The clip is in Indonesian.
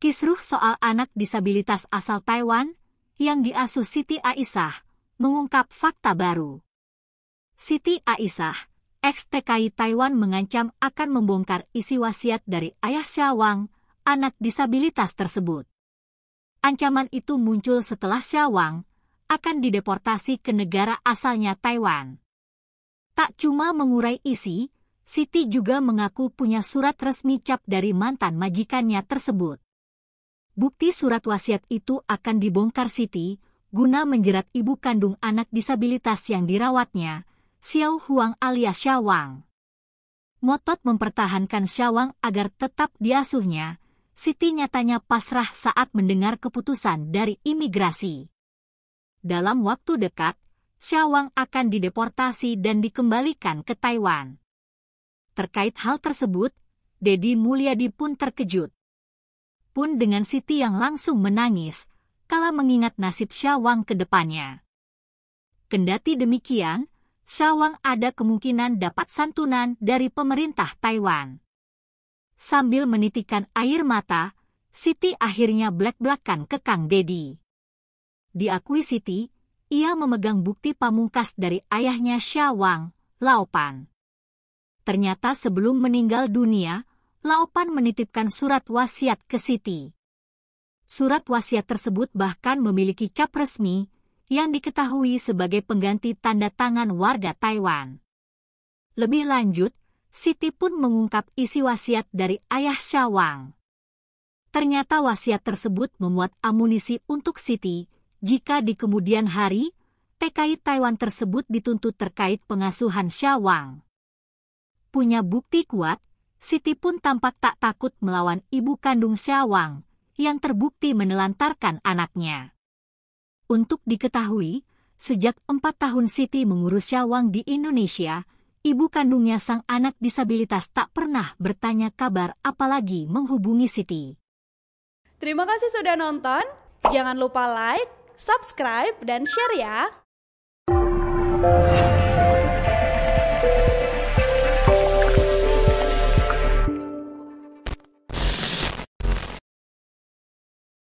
Kisruh soal anak disabilitas asal Taiwan yang diasuh Siti Aisyah mengungkap fakta baru. Siti Aisyah, ex-TKI Taiwan mengancam akan membongkar isi wasiat dari ayah Syawang, anak disabilitas tersebut. Ancaman itu muncul setelah Syawang akan dideportasi ke negara asalnya Taiwan. Tak cuma mengurai isi, Siti juga mengaku punya surat resmi cap dari mantan majikannya tersebut bukti surat wasiat itu akan dibongkar Siti, guna menjerat ibu kandung anak disabilitas yang dirawatnya, Xiao Huang alias Xiaowang. Motot mempertahankan Xiaowang agar tetap diasuhnya, Siti nyatanya pasrah saat mendengar keputusan dari imigrasi. Dalam waktu dekat, Xiaowang akan dideportasi dan dikembalikan ke Taiwan. Terkait hal tersebut, Dedi Mulyadi pun terkejut pun dengan Siti yang langsung menangis, kala mengingat nasib Syawang ke depannya. Kendati demikian, Syawang ada kemungkinan dapat santunan dari pemerintah Taiwan. Sambil menitikan air mata, Siti akhirnya belak-belakan ke Kang Dedi. Diakui Siti, ia memegang bukti pamungkas dari ayahnya Syawang, Laopan. Ternyata sebelum meninggal dunia, Laupan menitipkan surat wasiat ke Siti. Surat wasiat tersebut bahkan memiliki cap resmi yang diketahui sebagai pengganti tanda tangan warga Taiwan. Lebih lanjut, Siti pun mengungkap isi wasiat dari ayah Syawang. Ternyata wasiat tersebut memuat amunisi untuk Siti jika di kemudian hari TKI Taiwan tersebut dituntut terkait pengasuhan Syawang. Punya bukti kuat, Siti pun tampak tak takut melawan ibu kandung Syawang, yang terbukti menelantarkan anaknya. Untuk diketahui, sejak empat tahun Siti mengurus Syawang di Indonesia, ibu kandungnya sang anak disabilitas tak pernah bertanya kabar apalagi menghubungi Siti. Terima kasih sudah nonton, jangan lupa like, subscribe, dan share ya!